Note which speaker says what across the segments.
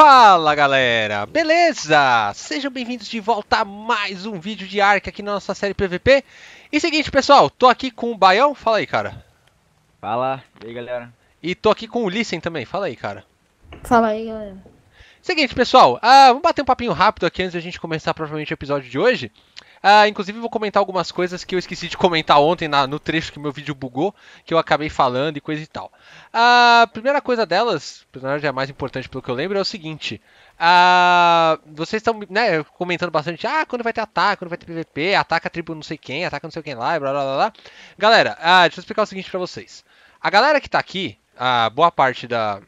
Speaker 1: Fala galera, beleza? Sejam bem-vindos de volta a mais um vídeo de Ark aqui na nossa série PVP. E é seguinte pessoal, tô aqui com o Baião, fala aí cara. Fala, e aí galera. E tô aqui com o Lissen também, fala aí cara.
Speaker 2: Fala aí galera.
Speaker 1: Seguinte pessoal, uh, vamos bater um papinho rápido aqui antes da gente começar propriamente o episódio de hoje. Ah, inclusive vou comentar algumas coisas que eu esqueci de comentar ontem na, no trecho que meu vídeo bugou, que eu acabei falando e coisa e tal. A primeira coisa delas, na é a mais importante pelo que eu lembro, é o seguinte. Ah, vocês estão né, comentando bastante, ah, quando vai ter ataque, quando vai ter PVP, ataca a tribo não sei quem, ataca não sei quem lá, e blá blá blá. blá. Galera, ah, deixa eu explicar o seguinte pra vocês. A galera que tá aqui, a boa parte da...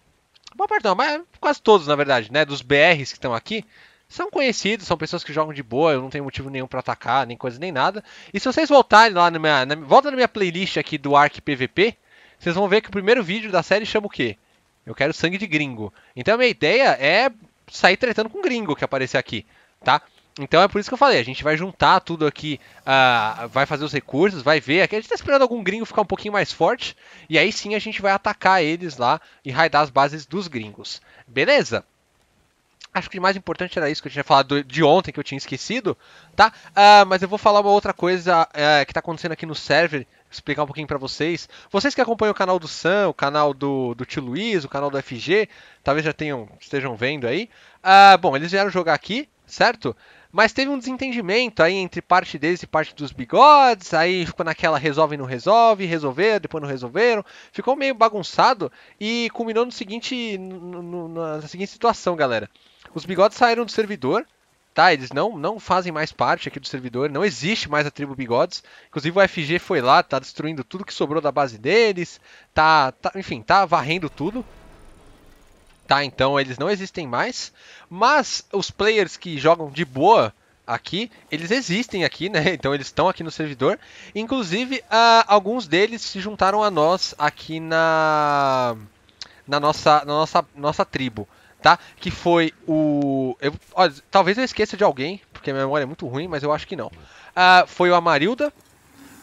Speaker 1: Boa parte não, mas quase todos, na verdade, né, dos BRs que estão aqui, são conhecidos, são pessoas que jogam de boa, eu não tenho motivo nenhum para atacar, nem coisa nem nada. E se vocês voltarem lá na minha, na, volta na minha playlist aqui do Arc PVP, vocês vão ver que o primeiro vídeo da série chama o quê? Eu quero sangue de gringo. Então a minha ideia é sair tretando com gringo que aparecer aqui, tá? Então é por isso que eu falei, a gente vai juntar tudo aqui, uh, vai fazer os recursos, vai ver. Aqui a gente tá esperando algum gringo ficar um pouquinho mais forte. E aí sim a gente vai atacar eles lá e raidar as bases dos gringos. Beleza? Acho que o mais importante era isso que eu tinha falado de ontem, que eu tinha esquecido, tá? Uh, mas eu vou falar uma outra coisa uh, que tá acontecendo aqui no server, explicar um pouquinho para vocês. Vocês que acompanham o canal do Sam, o canal do, do Tio Luiz, o canal do FG, talvez já tenham, estejam vendo aí. Uh, bom, eles vieram jogar aqui, certo? Mas teve um desentendimento aí entre parte deles e parte dos bigodes, aí ficou naquela resolve não resolve, resolveram, depois não resolveram, ficou meio bagunçado e culminou no seguinte, no, no, na seguinte situação, galera. Os bigodes saíram do servidor, tá? Eles não, não fazem mais parte aqui do servidor, não existe mais a tribo bigodes. Inclusive o FG foi lá, tá destruindo tudo que sobrou da base deles, tá, tá enfim, tá varrendo tudo. Tá, então eles não existem mais, mas os players que jogam de boa aqui, eles existem aqui, né? Então eles estão aqui no servidor. Inclusive, uh, alguns deles se juntaram a nós aqui na na nossa na nossa nossa tribo tá? Que foi o. Eu, ó, talvez eu esqueça de alguém, porque a memória é muito ruim, mas eu acho que não. Uh, foi o Amarilda,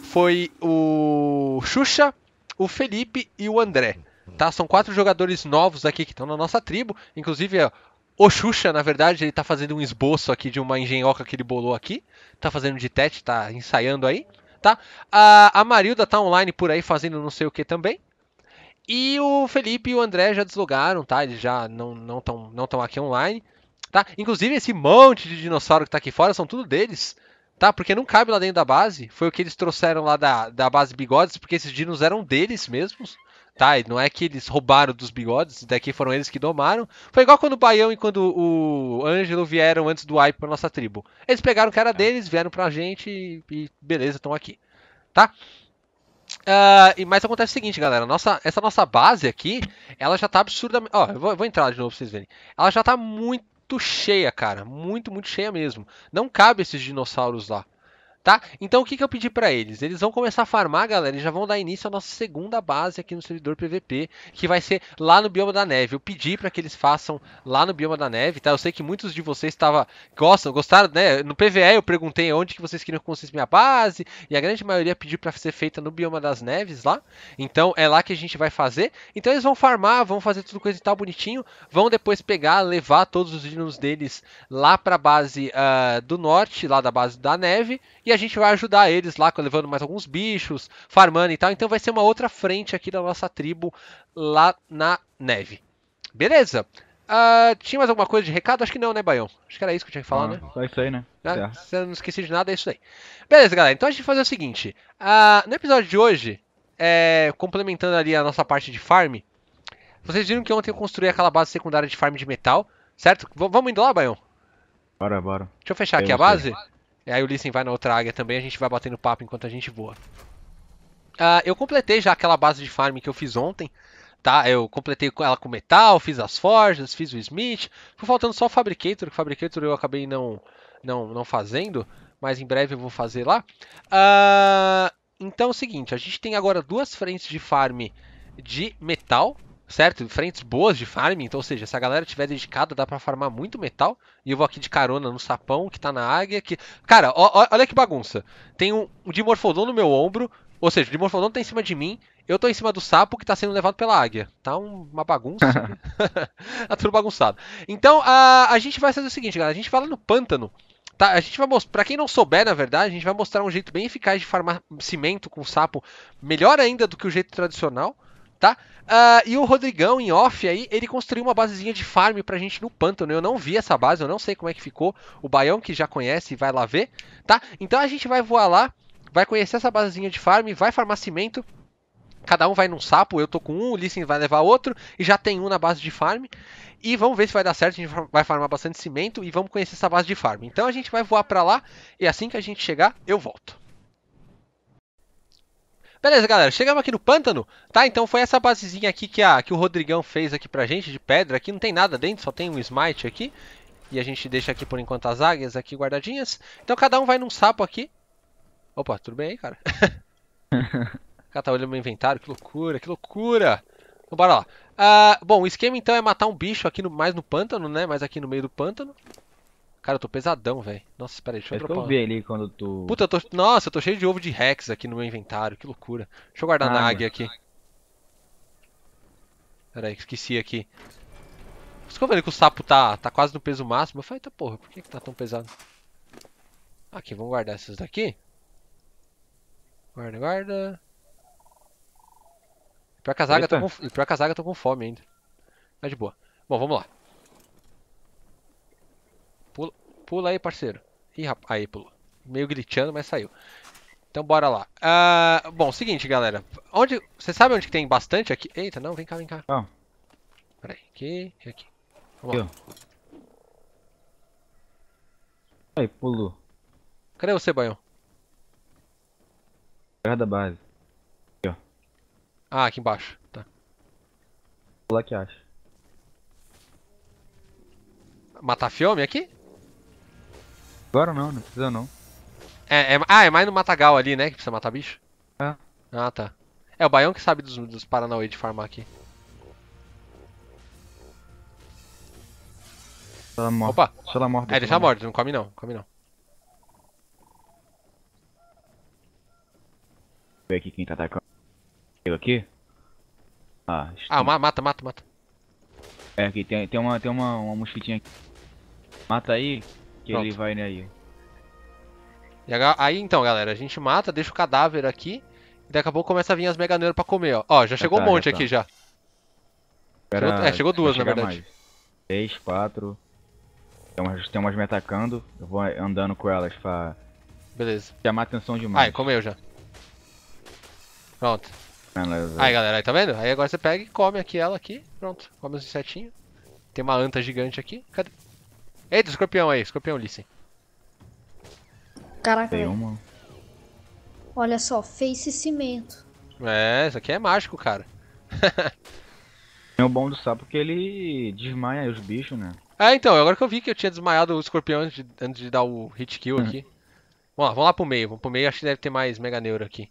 Speaker 1: foi o Xuxa, o Felipe e o André. Tá? São quatro jogadores novos aqui que estão na nossa tribo. Inclusive, ó, o Xuxa, na verdade, ele tá fazendo um esboço aqui de uma engenhoca que ele bolou aqui. Tá fazendo de teste, tá ensaiando aí, tá? Ah, a, a Marilda tá online por aí fazendo não sei o que também. E o Felipe e o André já deslogaram, tá? Eles já não estão não não aqui online, tá? Inclusive, esse monte de dinossauro que tá aqui fora são tudo deles, tá? Porque não cabe lá dentro da base. Foi o que eles trouxeram lá da, da base Bigodes, porque esses dinos eram deles mesmos, tá? E não é que eles roubaram dos Bigodes, daqui foram eles que domaram. Foi igual quando o Baião e quando o Ângelo vieram antes do Wipe pra nossa tribo. Eles pegaram o cara é. deles, vieram pra gente e, e beleza, estão aqui, tá? Uh, e mas acontece o seguinte, galera, nossa, essa nossa base aqui, ela já tá absurdamente, ó, eu vou, vou entrar de novo pra vocês verem. Ela já tá muito cheia, cara, muito, muito cheia mesmo. Não cabe esses dinossauros lá tá? Então o que, que eu pedi para eles? Eles vão começar a farmar, galera, e já vão dar início à nossa segunda base aqui no servidor PVP, que vai ser lá no Bioma da Neve. Eu pedi para que eles façam lá no Bioma da Neve, tá? Eu sei que muitos de vocês tava, gostam, gostaram, né? No PVE eu perguntei onde que vocês queriam que fosse minha base, e a grande maioria pediu para ser feita no Bioma das Neves lá. Então é lá que a gente vai fazer. Então eles vão farmar, vão fazer tudo coisa e tal bonitinho, vão depois pegar, levar todos os dinos deles lá para a base uh, do norte, lá da base da neve, e a a gente vai ajudar eles lá, levando mais alguns bichos, farmando e tal. Então vai ser uma outra frente aqui da nossa tribo lá na neve. Beleza? Uh, tinha mais alguma coisa de recado? Acho que não, né, Baião? Acho que era isso que eu tinha que falar, ah, né? Só isso aí, né? Ah, tá. eu não esqueci de nada, é isso aí. Beleza, galera. Então a gente vai fazer o seguinte. Uh, no episódio de hoje, é, complementando ali a nossa parte de farm, vocês viram que ontem eu construí aquela base secundária de farm de metal, certo? V vamos indo lá, Baião? Bora, bora. Deixa eu fechar eu aqui a base. Sei. E aí o Listen vai na outra águia também, a gente vai batendo papo enquanto a gente voa. Uh, eu completei já aquela base de farm que eu fiz ontem, tá? Eu completei ela com metal, fiz as forjas, fiz o smith. Ficou faltando só o fabricator, que o fabricator eu acabei não, não, não fazendo, mas em breve eu vou fazer lá. Uh, então é o seguinte, a gente tem agora duas frentes de farm de metal, certo? Frentes boas de farming, então, ou seja, se a galera tiver dedicada, dá para farmar muito metal. E eu vou aqui de carona no sapão que tá na águia. Que... Cara, ó, ó, olha que bagunça. Tem um, um no meu ombro, ou seja, o Dimorphodon tá em cima de mim, eu tô em cima do sapo que tá sendo levado pela águia. Tá uma bagunça. tá tudo bagunçado. Então, a, a gente vai fazer o seguinte, galera, a gente vai lá no pântano. Tá, a gente vai mostrar, pra quem não souber, na verdade, a gente vai mostrar um jeito bem eficaz de farmar cimento com sapo, melhor ainda do que o jeito tradicional tá? Uh, e o Rodrigão, em off aí, ele construiu uma basezinha de farm pra gente no pântano. Eu não vi essa base, eu não sei como é que ficou. O Baião, que já conhece, vai lá ver, tá? Então a gente vai voar lá, vai conhecer essa basezinha de farm, vai farmar cimento. Cada um vai num sapo, eu tô com um, o Lissin vai levar outro, e já tem um na base de farm. E vamos ver se vai dar certo, a gente vai farmar bastante cimento e vamos conhecer essa base de farm. Então a gente vai voar pra lá, e assim que a gente chegar, eu volto. Beleza, galera, chegamos aqui no pântano, tá? Então foi essa basezinha aqui que, a, que o Rodrigão fez aqui pra gente, de pedra. Aqui não tem nada dentro, só tem um smite aqui. E a gente deixa aqui por enquanto as águias aqui guardadinhas. Então cada um vai num sapo aqui. Opa, tudo bem aí, cara?
Speaker 2: o
Speaker 1: cara tá olhando meu inventário, que loucura, que loucura! Então bora lá. Uh, bom, o esquema então é matar um bicho aqui no, mais no pântano, né? Mais aqui no meio do pântano. Cara, eu tô pesadão, velho. Nossa, espera aí, deixa eu, dropar. Eu
Speaker 2: ali quando tu... Puta,
Speaker 1: eu tô... Nossa, eu tô cheio de ovo de Rex aqui no meu inventário. Que loucura. Deixa eu guardar ah, na águia aqui. Pera aí, esqueci aqui. Por isso que que o sapo tá, tá quase no peso máximo. Eu falei, tá porra, por que, que tá tão pesado? Aqui, vamos guardar esses daqui. Guarda, guarda. Pior que as águias estão com... Pior que as águias com fome ainda. Mas de boa. Bom, vamos lá. Pula aí, parceiro. Ih, rapaz. Aí, pulou. Meio gritando, mas saiu. Então, bora lá. Uh, bom, seguinte, galera. Onde... Você sabe onde que tem bastante aqui? Eita, não. Vem cá, vem cá. Ah. Peraí. Aqui e aqui. Vamos aqui, lá. Ó. Aí, pulou. Cadê você, banhão?
Speaker 2: Perto da base. Aqui, ó.
Speaker 1: Ah, aqui embaixo. Tá. Pula que acha. Matar fome aqui?
Speaker 2: Agora não, não precisa não.
Speaker 1: É, é, ah, é mais no Matagal ali, né? Que precisa matar bicho? É. Ah, tá. É o Baião que sabe dos, dos Paranauê de farmar aqui. ela morde. Opa! Se ela morde. É, deixa ela morde, não come não, come não.
Speaker 2: Ver aqui quem tá atacando. Eu aqui? Ah, ah mata, mata, mata. É, aqui tem, tem uma, tem uma, uma mosquitinha aqui. Mata
Speaker 1: aí, que Pronto. ele vai aí. E aí então, galera, a gente mata, deixa o cadáver aqui. E daqui a pouco começa a vir as meganeiras pra comer, ó. Ó, já chegou tá, um monte tá. aqui já.
Speaker 2: Pera, chegou, é, chegou duas, na verdade. Mais. Três, quatro. umas tem umas me atacando. Eu vou andando com elas pra.
Speaker 1: Beleza. Chamar atenção demais. Aí, comeu já. Pronto. Beleza. Aí, galera, aí tá vendo? Aí agora você pega e come aqui ela aqui. Pronto, come os insetinhos. Tem uma anta gigante aqui. Cadê? Eita, escorpião aí, escorpião Listen. Caraca. Tem uma.
Speaker 2: Olha só, face cimento.
Speaker 1: É, isso aqui é mágico, cara.
Speaker 2: é o bom do sapo que ele desmaia os bichos, né?
Speaker 1: Ah, então, agora que eu vi que eu tinha desmaiado o escorpião antes de, antes de dar o hit kill aqui. Hum. vamos lá, vamos lá pro meio, vamos pro meio, acho que deve ter mais mega neuro aqui.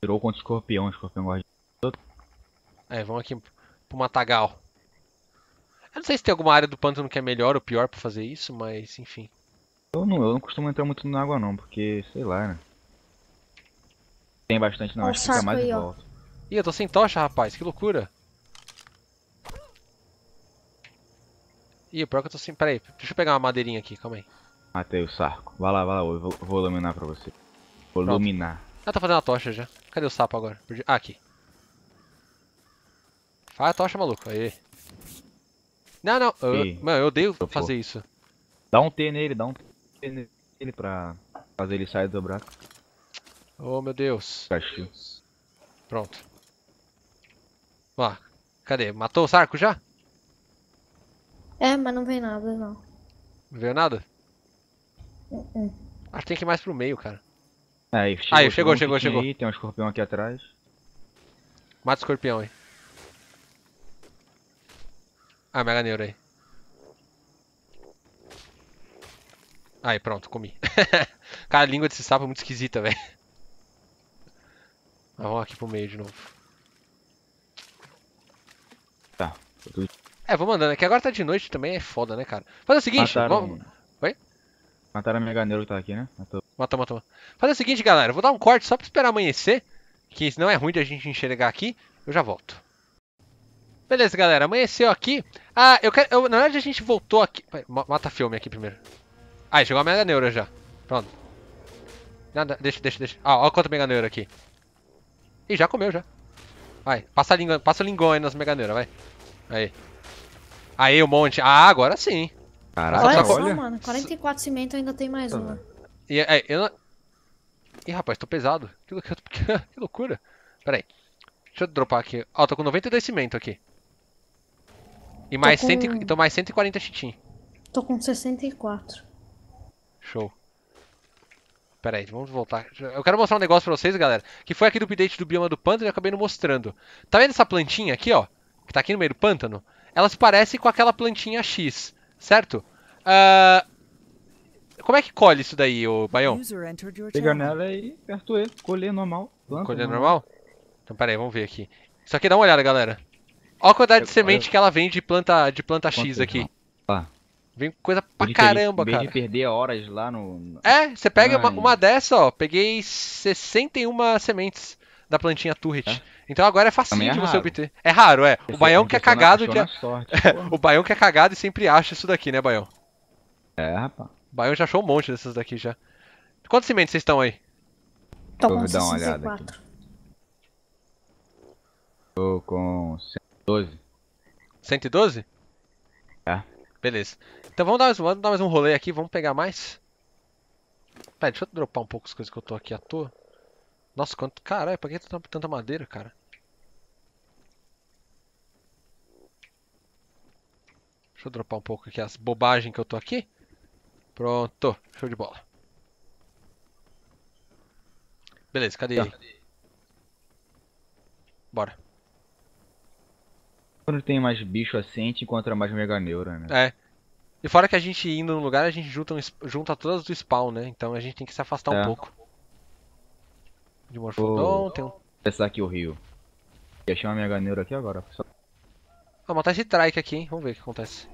Speaker 2: Tirou contra o escorpião, o escorpião gosta
Speaker 1: de... É, vamos aqui pro matagal. Eu não sei se tem alguma área do pântano que é melhor ou pior para fazer isso, mas enfim.
Speaker 2: Eu não, eu não costumo entrar muito na água não, porque, sei lá, né? Tem bastante não, acho que fica mais aí, de volta.
Speaker 1: Ih, eu tô sem tocha, rapaz, que loucura. Ih, o pior é que eu tô sem... Peraí, deixa eu pegar uma madeirinha aqui, calma aí.
Speaker 2: Matei o sarco. Vai lá, vai lá, eu vou, vou iluminar pra você. Vou iluminar.
Speaker 1: Ah, tá fazendo a tocha já. Cadê o sapo agora? Ah, aqui. Faz a tocha, maluco. Aí. Não, não. Eu, mano, eu odeio fazer isso. Dá um T nele, dá um T nele pra fazer ele sair do buraco. Oh, meu Deus. Pronto. Ó, cadê? Matou o Sarco já? É,
Speaker 2: mas não veio nada, não. Não veio nada? Uh -uh.
Speaker 1: Acho que tem que ir mais pro meio, cara.
Speaker 2: É, aí, chegou, aí, chegou, chegou. chegou. Aí, tem um escorpião aqui atrás.
Speaker 1: Mata o escorpião aí. Ah, mega neuro aí. Aí, pronto, comi. Cara, a língua desse sapo é muito esquisita, velho. Vamos aqui pro meio de novo. Tá. É, vou mandando. Aqui é agora tá de noite também, é foda, né, cara? Faz o seguinte, Mataram... vamos... Oi?
Speaker 2: Mataram a Mega Neuro que tá aqui, né? Matou.
Speaker 1: Matou, matou. Faz o seguinte, galera. Eu vou dar um corte só pra esperar amanhecer. Que senão é ruim de a gente enxergar aqui. Eu já volto. Beleza, galera. Amanheceu aqui. Ah, eu quero... Eu, na verdade, a gente voltou aqui... mata filme aqui primeiro. Ah, chegou a Mega Neura já. Pronto. Nada, deixa, deixa, deixa. Ah, olha quanto Mega Neura aqui. Ih, já comeu, já. Vai, passa, a língua, passa lingão aí nas Mega Neura, vai. Aí. Aí, um monte. Ah, agora sim. Caraca, olha. Só, olha.
Speaker 2: mano. 44 cimento ainda tem mais uma.
Speaker 1: E aí, é, é, eu não... Ih, rapaz, tô pesado. Que, loucura. Pera aí. Deixa eu dropar aqui. Ó, oh, tô com 92 cimento aqui. E mais, com... cento, então mais 140 chitim. Tô com 64. Show. Pera aí, vamos voltar. Eu quero mostrar um negócio pra vocês, galera. Que foi aqui do update do bioma do pântano e eu acabei não mostrando. Tá vendo essa plantinha aqui, ó? Que tá aqui no meio do pântano? Ela se parece com aquela plantinha X, certo? Uh... Como é que colhe isso daí, o Baião? pegar nela
Speaker 2: e aperto ele. Colher normal. colher normal?
Speaker 1: Então, pera aí, vamos ver aqui. Isso aqui dá uma olhada, galera. Olha a quantidade de semente que ela vende de planta, de planta X aqui. Tá. Vem coisa pra caramba, cara. de perder horas lá no... É, você pega uma, uma, dessa, ó. Peguei 61 sementes da plantinha turret. É? Então agora é facinho é de você obter. É raro, é. O Baião que é cagado... Que é... o Baião que é cagado e sempre acha isso daqui, né, Baião? É, rapaz. O Baião já achou um monte dessas daqui já. Quantas sementes vocês estão aí? Então, Tô com 64.
Speaker 2: Tô com 12.
Speaker 1: 112? É. Beleza. Então vamos dar, mais, vamos dar mais um rolê aqui, vamos pegar mais. Pera, deixa eu dropar um pouco as coisas que eu tô aqui à toa. Nossa, quanto. Caralho, pra que tanta madeira, cara? Deixa eu dropar um pouco aqui as bobagens que eu tô aqui. Pronto, show de bola. Beleza, cadê tá. ele? Bora.
Speaker 2: Quando tem mais bicho assim, a gente encontra mais meganeura, né?
Speaker 1: É. E fora que a gente indo no lugar, a gente junta, junta todas do spawn, né? Então a gente tem que se afastar é. um pouco.
Speaker 2: De Morfodon, oh. tem um... Essa aqui o rio. E achei uma meganeura aqui agora. pessoal.
Speaker 1: Vou matar esse trike aqui, hein? Vamos ver o que acontece.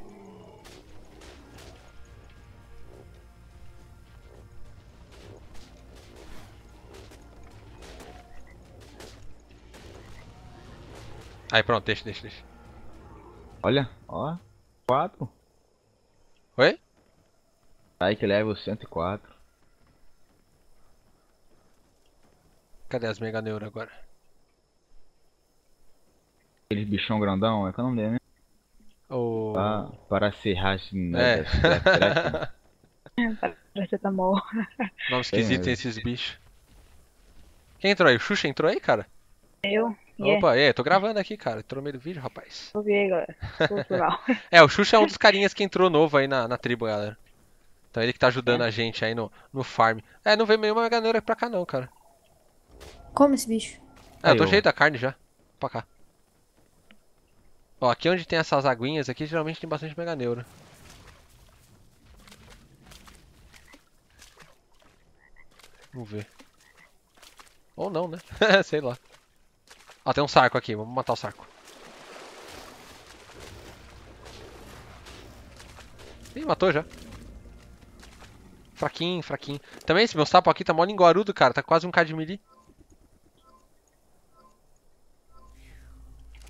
Speaker 1: Aí pronto, deixa, deixa, deixa.
Speaker 2: Olha, ó. 4. Oi? Aí que level 104.
Speaker 1: Cadê as Mega Neuro agora?
Speaker 2: Aquele bichão grandão, é que eu não lembro, né?
Speaker 1: Oh. Ah, para ser rachinado. É.
Speaker 2: Parece tá mal. Nome esquisito
Speaker 1: esses bichos. Quem entrou aí? O Xuxa entrou aí, cara? Eu. Yeah. É. Opa, é, tô gravando aqui, cara. Tô no meio do vídeo, rapaz. Tô vendo, galera. é, o Xuxa é um dos carinhas que entrou novo aí na, na tribo, galera. Então ele que tá ajudando é. a gente aí no, no farm. É, não veio nenhuma galera pra cá não, cara. Como esse bicho? É, eu tô cheio da carne já. Pra cá. Ó, aqui onde tem essas aguinhas aqui, geralmente tem bastante mega neuro. Vamos ver. Ou não, né? Sei lá. Ó, tem um sarco aqui. Vamos matar o sarco. Ih, matou já. Fraquinho, fraquinho. Também esse meu sapo aqui tá mó linguarudo, cara. Tá quase um K de melee.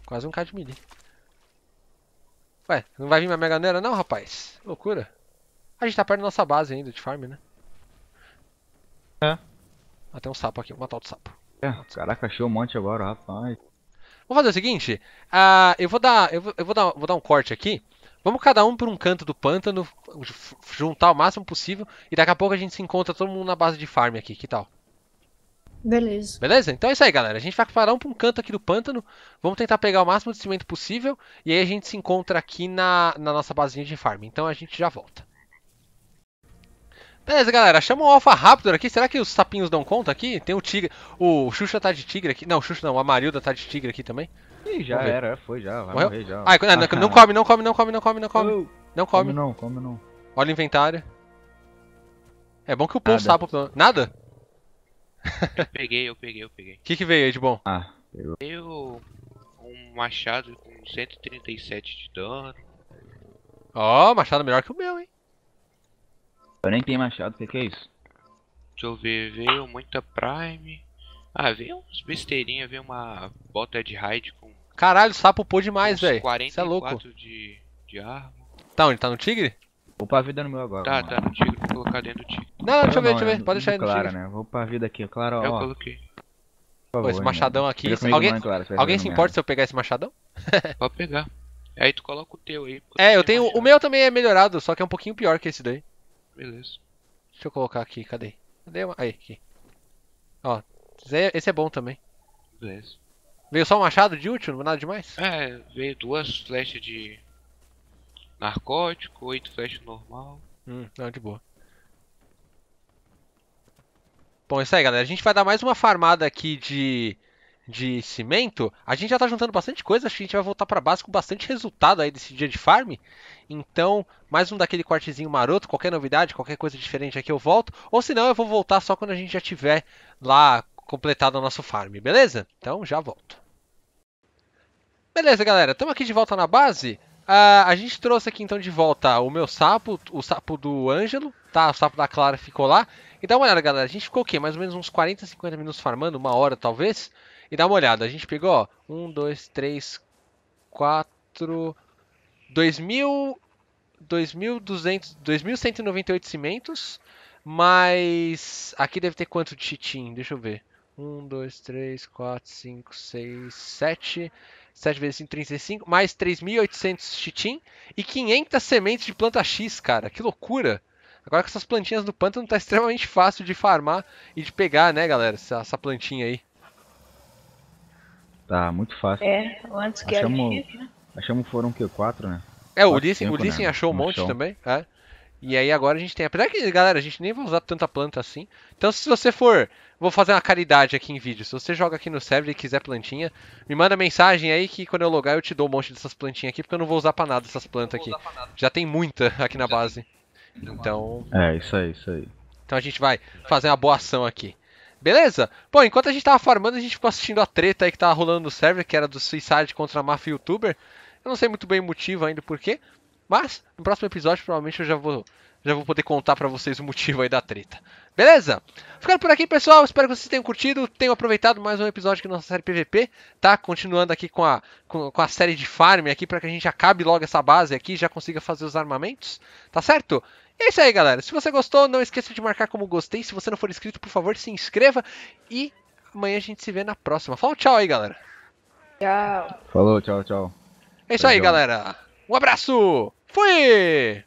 Speaker 1: Quase um K de melee. Ué, não vai vir minha Mega Nera não, rapaz? Loucura. A gente tá perto da nossa base ainda, de farm, né? É. Ah, tem um sapo aqui. Vou matar outro sapo.
Speaker 2: É, caraca, achei um monte agora, rapaz.
Speaker 1: Vou fazer o seguinte, uh, eu, vou dar, eu, vou, eu vou, dar, vou dar um corte aqui. Vamos cada um para um canto do pântano, juntar o máximo possível e daqui a pouco a gente se encontra todo mundo na base de farm aqui, que tal? Beleza. Beleza? Então é isso aí, galera. A gente vai parar um para um canto aqui do pântano. Vamos tentar pegar o máximo de cimento possível. E aí a gente se encontra aqui na, na nossa base de farm. Então a gente já volta. Beleza, galera. Chama o Alpha Raptor aqui. Será que os sapinhos dão conta aqui? Tem o tigre. O Xuxa tá de tigre aqui. Não, o Xuxa não. o Amarilda tá de tigre aqui também. Ih, já era. Foi já. Vai Morreu? morrer já. Ai, não, não, ah, come, não come, não come, não come, não come. Não come. não, come não. Olha o inventário. É bom que o povo Nada? Eu peguei, eu peguei, eu peguei. O que, que veio aí de bom? Ah, pegou. Veio um machado com 137 de dano. Ó, oh, machado melhor que o meu, hein? Eu nem tenho machado, o que, que é isso? Deixa eu ver, veio muita Prime. Ah, veio uns besteirinha, veio uma bota de raid com. Caralho, sapo pô demais, velho. 44 é de, de arma. Tá onde? Tá no tigre? Vou a vida no meu agora. Tá, mano. tá no tigre, vou colocar dentro do tigre. Não, não deixa eu ver, deixa eu ver. Pode é deixar aí no Clara, tigre.
Speaker 2: né? Vou pra vida aqui, claro, ó. Eu coloquei. favor, esse né? machadão né? aqui. Alguém, não, Clara, alguém se importa
Speaker 1: se eu pegar esse machadão? Pode pegar. Aí tu coloca o teu aí. É, eu tenho. Machado. O meu também é melhorado, só que é um pouquinho pior que esse daí. Beleza. Deixa eu colocar aqui, cadê? Cadê? Uma... Aí, aqui. Ó, esse é bom também. Beleza. Veio só um machado de útil, nada demais? É, veio duas flechas de narcótico, oito flechas normal. Hum, não, de boa. Bom, é isso aí, galera. A gente vai dar mais uma farmada aqui de de cimento, a gente já tá juntando bastante coisa, acho que a gente vai voltar para base com bastante resultado aí desse dia de farm. Então, mais um daquele cortezinho maroto, qualquer novidade, qualquer coisa diferente aqui eu volto, ou se não eu vou voltar só quando a gente já tiver lá completado o nosso farm, beleza? Então já volto. Beleza, galera, estamos aqui de volta na base. Uh, a gente trouxe aqui então de volta o meu sapo, o sapo do Ângelo, tá? O sapo da Clara ficou lá. E dá uma olhada, galera, a gente ficou o quê? Mais ou menos uns 40, 50 minutos farmando, uma hora talvez. E dá uma olhada, a gente pegou, ó, 1, 2, 3, 4, 2.198 cimentos, mas aqui deve ter quanto de chitim? Deixa eu ver. 1, 2, 3, 4, 5, 6, 7... 7 vezes 5, 35, mais 3.800 chitim e 500 sementes de planta X, cara. Que loucura! Agora com essas plantinhas do pântano tá extremamente fácil de farmar e de pegar, né, galera, essa, essa plantinha aí.
Speaker 2: Tá, muito fácil.
Speaker 1: É, antes que achamos, era difícil, né?
Speaker 2: Achamos foram o quê? Quatro, né? É, o Ulisses né? achou um monte
Speaker 1: também. É. E aí agora a gente tem. Apesar que, galera, a gente nem vai usar tanta planta assim. Então se você for. Vou fazer uma caridade aqui em vídeo. Se você joga aqui no server e quiser plantinha, me manda mensagem aí que quando eu logar eu te dou um monte dessas plantinhas aqui, porque eu não vou usar pra nada essas plantas aqui. Já tem muita aqui na base. Então.
Speaker 2: É, isso aí, isso aí.
Speaker 1: Então a gente vai fazer uma boa ação aqui. Beleza? Bom, enquanto a gente tava farmando, a gente ficou assistindo a treta aí que tava rolando no server, que era do Suicide contra a Mafia Youtuber. Eu não sei muito bem o motivo ainda por quê, mas no próximo episódio provavelmente eu já vou já vou poder contar para vocês o motivo aí da treta. Beleza? Ficando por aqui, pessoal. Espero que vocês tenham curtido, tenham aproveitado mais um episódio aqui da nossa série PVP, tá? Continuando aqui com a, com, com a série de farm aqui para que a gente acabe logo essa base aqui e já consiga fazer os armamentos, tá certo? É isso aí, galera. Se você gostou, não esqueça de marcar como gostei. Se você não for inscrito, por favor, se inscreva. E amanhã a gente se vê na próxima. Falou, tchau aí, galera.
Speaker 2: Tchau. Falou, tchau, tchau.
Speaker 1: É isso aí, galera. Um abraço. Fui!